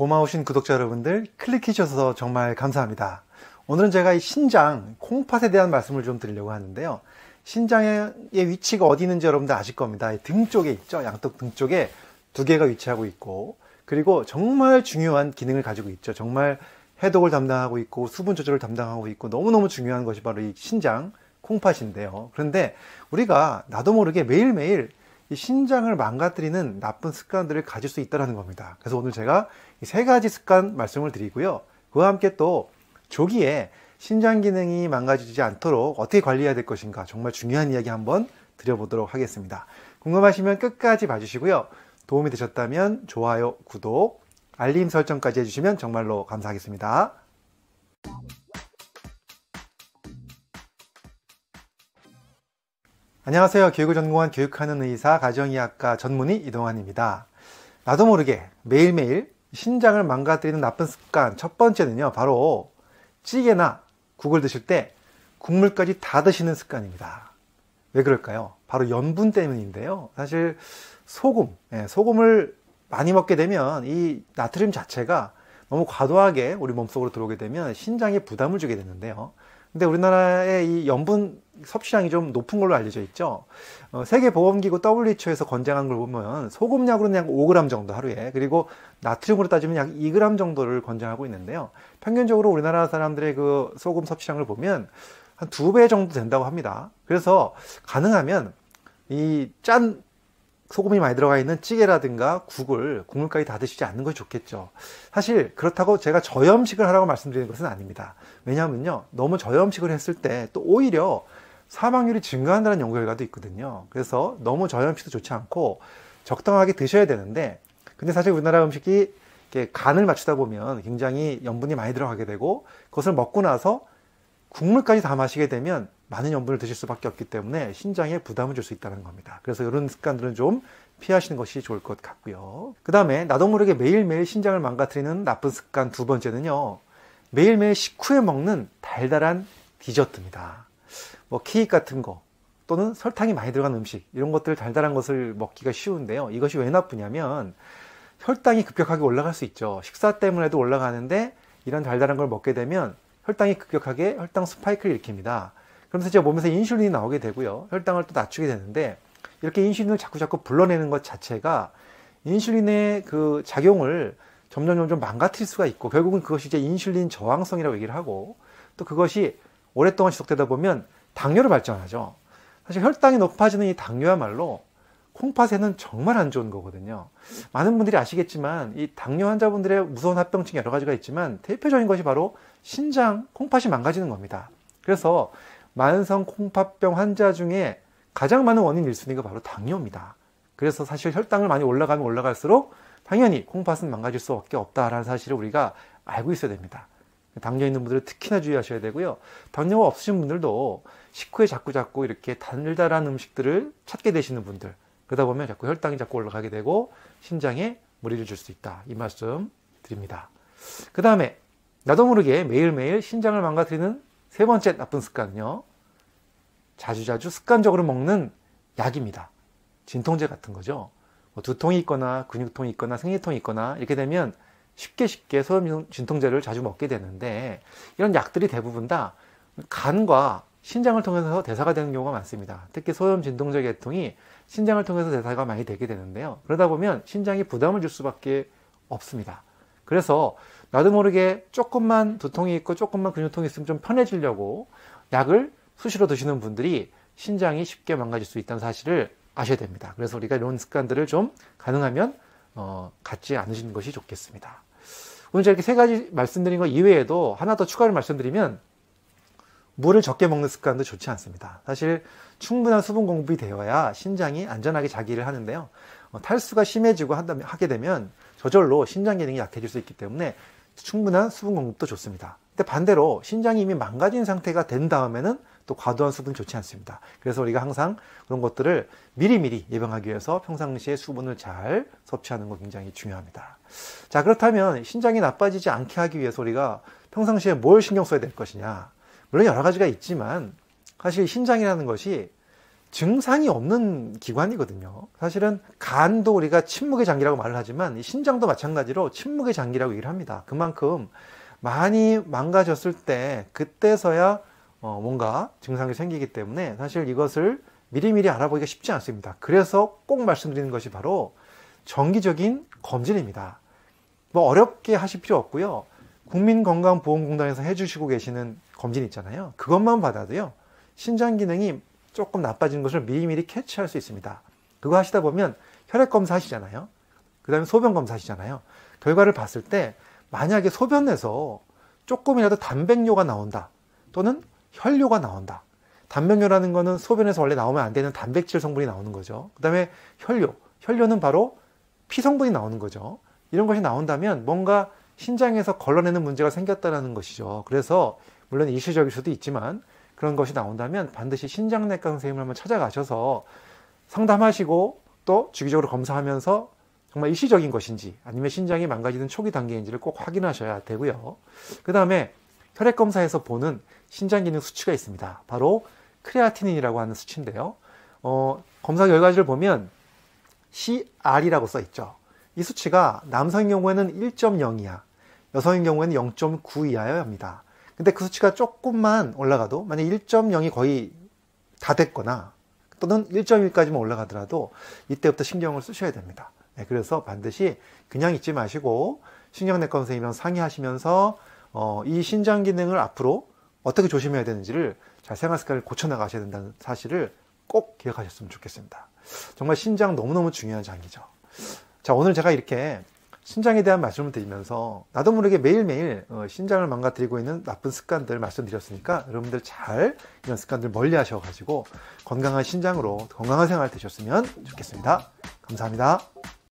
고마우신 구독자 여러분들 클릭해 주셔서 정말 감사합니다. 오늘은 제가 이 신장 콩팥에 대한 말씀을 좀 드리려고 하는데요. 신장의 위치가 어디 있는지 여러분들 아실 겁니다. 등 쪽에 있죠. 양쪽 등 쪽에 두 개가 위치하고 있고 그리고 정말 중요한 기능을 가지고 있죠. 정말 해독을 담당하고 있고 수분 조절을 담당하고 있고 너무너무 중요한 것이 바로 이 신장 콩팥인데요. 그런데 우리가 나도 모르게 매일매일 신장을 망가뜨리는 나쁜 습관들을 가질 수 있다는 겁니다. 그래서 오늘 제가 이 세 가지 습관 말씀을 드리고요. 그와 함께 또 조기에 신장 기능이 망가지지 않도록 어떻게 관리해야 될 것인가 정말 중요한 이야기 한번 드려보도록 하겠습니다. 궁금하시면 끝까지 봐주시고요. 도움이 되셨다면 좋아요, 구독, 알림 설정까지 해주시면 정말로 감사하겠습니다. 안녕하세요. 교육을 전공한 교육하는 의사 가정의학과 전문의 이동환입니다. 나도 모르게 매일매일 신장을 망가뜨리는 나쁜 습관 첫 번째는요. 바로 찌개나 국을 드실 때 국물까지 다 드시는 습관입니다. 왜 그럴까요? 바로 염분 때문인데요. 사실 소금, 예, 소금을 많이 먹게 되면 이 나트륨 자체가 너무 과도하게 우리 몸속으로 들어오게 되면 신장에 부담을 주게 되는데요. 근데 우리나라의 이 염분 섭취량이 좀 높은 걸로 알려져 있죠. 어, 세계보건기구 WHO에서 권장한 걸 보면 소금약으로는 약 5g 정도 하루에 그리고 나트륨으로 따지면 약 2g 정도를 권장하고 있는데요. 평균적으로 우리나라 사람들의 그 소금 섭취량을 보면 한 두 배 정도 된다고 합니다. 그래서 가능하면 이짠 소금이 많이 들어가 있는 찌개라든가 국을 국물까지 다 드시지 않는 것이 좋겠죠. 사실 그렇다고 제가 저염식을 하라고 말씀드리는 것은 아닙니다. 왜냐하면요. 너무 저염식을 했을 때 또 오히려 사망률이 증가한다는 연구 결과도 있거든요. 그래서 너무 저염식도 좋지 않고 적당하게 드셔야 되는데 근데 사실 우리나라 음식이 간을 맞추다 보면 굉장히 염분이 많이 들어가게 되고 그것을 먹고 나서 국물까지 다 마시게 되면 많은 염분을 드실 수밖에 없기 때문에 신장에 부담을 줄 수 있다는 겁니다. 그래서 이런 습관들은 좀 피하시는 것이 좋을 것 같고요. 그 다음에 나도 모르게 매일매일 신장을 망가뜨리는 나쁜 습관 두 번째는요. 매일매일 식후에 먹는 달달한 디저트입니다. 뭐 케이크 같은 거 또는 설탕이 많이 들어간 음식 이런 것들 달달한 것을 먹기가 쉬운데요. 이것이 왜 나쁘냐면 혈당이 급격하게 올라갈 수 있죠. 식사 때문에도 올라가는데 이런 달달한 걸 먹게 되면 혈당이 급격하게 혈당 스파이크를 일으킵니다. 그러면서 제 몸에서 인슐린이 나오게 되고요. 혈당을 또 낮추게 되는데 이렇게 인슐린을 자꾸자꾸 불러내는 것 자체가 인슐린의 그 작용을 점점 점점 망가뜨릴 수가 있고 결국은 그것이 이제 인슐린 저항성이라고 얘기를 하고 또 그것이 오랫동안 지속되다 보면 당뇨를 발전하죠. 사실 혈당이 높아지는 이 당뇨야말로 콩팥에는 정말 안 좋은 거거든요. 많은 분들이 아시겠지만 이 당뇨 환자분들의 무서운 합병증이 여러 가지가 있지만 대표적인 것이 바로 신장 콩팥이 망가지는 겁니다. 그래서 만성 콩팥병 환자 중에 가장 많은 원인 1순위가 바로 당뇨입니다. 그래서 사실 혈당을 많이 올라가면 올라갈수록 당연히 콩팥은 망가질 수밖에 없다라는 사실을 우리가 알고 있어야 됩니다. 당뇨 있는 분들은 특히나 주의하셔야 되고요. 당뇨가 없으신 분들도 식후에 자꾸 자꾸 이렇게 달달한 음식들을 찾게 되시는 분들 그러다 보면 자꾸 혈당이 자꾸 올라가게 되고 신장에 무리를 줄 수 있다 이 말씀 드립니다. 그 다음에 나도 모르게 매일매일 신장을 망가뜨리는 세 번째 나쁜 습관은요. 자주자주 습관적으로 먹는 약입니다. 진통제 같은 거죠. 뭐 두통이 있거나 근육통이 있거나 생리통이 있거나 이렇게 되면 쉽게 쉽게 소염 진통제를 자주 먹게 되는데 이런 약들이 대부분 다 간과 신장을 통해서 대사가 되는 경우가 많습니다. 특히 소염 진통제 계통이 신장을 통해서 대사가 많이 되게 되는데요. 그러다 보면 신장이 부담을 줄 수밖에 없습니다. 그래서 나도 모르게 조금만 두통이 있고 조금만 근육통이 있으면 좀 편해지려고 약을 수시로 드시는 분들이 신장이 쉽게 망가질 수 있다는 사실을 아셔야 됩니다. 그래서 우리가 이런 습관들을 좀 가능하면 어, 갖지 않으시는 것이 좋겠습니다. 오늘 제가 이렇게 세 가지 말씀드린 것 이외에도 하나 더 추가를 말씀드리면 물을 적게 먹는 습관도 좋지 않습니다. 사실 충분한 수분 공급이 되어야 신장이 안전하게 자기를 하는데요. 어, 탈수가 심해지고 한다면 하게 되면 저절로 신장 기능이 약해질 수 있기 때문에 충분한 수분 공급도 좋습니다. 근데 반대로 신장이 이미 망가진 상태가 된 다음에는 또 과도한 수분 좋지 않습니다. 그래서 우리가 항상 그런 것들을 미리미리 예방하기 위해서 평상시에 수분을 잘 섭취하는 거 굉장히 중요합니다. 자, 그렇다면 신장이 나빠지지 않게 하기 위해서 우리가 평상시에 뭘 신경 써야 될 것이냐. 물론 여러 가지가 있지만 사실 신장이라는 것이 증상이 없는 기관이거든요. 사실은 간도 우리가 침묵의 장기라고 말을 하지만 신장도 마찬가지로 침묵의 장기라고 얘기를 합니다. 그만큼 많이 망가졌을 때 그때서야 어 뭔가 증상이 생기기 때문에 사실 이것을 미리미리 알아보기가 쉽지 않습니다. 그래서 꼭 말씀드리는 것이 바로 정기적인 검진입니다. 뭐 어렵게 하실 필요 없고요. 국민건강보험공단에서 해주시고 계시는 검진 있잖아요. 그것만 받아도요. 신장 기능이 조금 나빠진 것을 미리미리 캐치할 수 있습니다. 그거 하시다 보면 혈액 검사 하시잖아요. 그 다음에 소변 검사 하시잖아요. 결과를 봤을 때 만약에 소변에서 조금이라도 단백뇨가 나온다. 또는 혈뇨가 나온다. 단백뇨라는 거는 소변에서 원래 나오면 안 되는 단백질 성분이 나오는 거죠. 그 다음에 혈뇨. 혈뇨는 바로 피 성분이 나오는 거죠. 이런 것이 나온다면 뭔가 신장에서 걸러내는 문제가 생겼다는 것이죠. 그래서 물론 일시적일 수도 있지만 그런 것이 나온다면 반드시 신장내과 선생님을 한번 찾아가셔서 상담하시고 또 주기적으로 검사하면서 정말 일시적인 것인지 아니면 신장이 망가지는 초기 단계인지를 꼭 확인하셔야 되고요. 그 다음에 혈액 검사에서 보는 신장 기능 수치가 있습니다. 바로 크레아티닌이라고 하는 수치인데요. 어, 검사 결과지를 보면 CR이라고 써 있죠. 이 수치가 남성인 경우에는 1.0이야, 여성인 경우에는 0.9 이하여야 합니다. 근데 그 수치가 조금만 올라가도 만약 1.0이 거의 다 됐거나 또는 1.1까지만 올라가더라도 이때부터 신경을 쓰셔야 됩니다. 네, 그래서 반드시 그냥 잊지 마시고 신경내과 선생님이랑 상의하시면서 어, 이 신장 기능을 앞으로 어떻게 조심해야 되는지를 잘 생활 습관을 고쳐 나가셔야 된다는 사실을 꼭 기억하셨으면 좋겠습니다. 정말 신장 너무너무 중요한 장기죠. 자, 오늘 제가 이렇게 신장에 대한 말씀을 드리면서 나도 모르게 매일매일 어, 신장을 망가뜨리고 있는 나쁜 습관들 말씀드렸으니까 여러분들 잘 이런 습관들 멀리 하셔가지고 건강한 신장으로 건강한 생활 되셨으면 좋겠습니다. 감사합니다.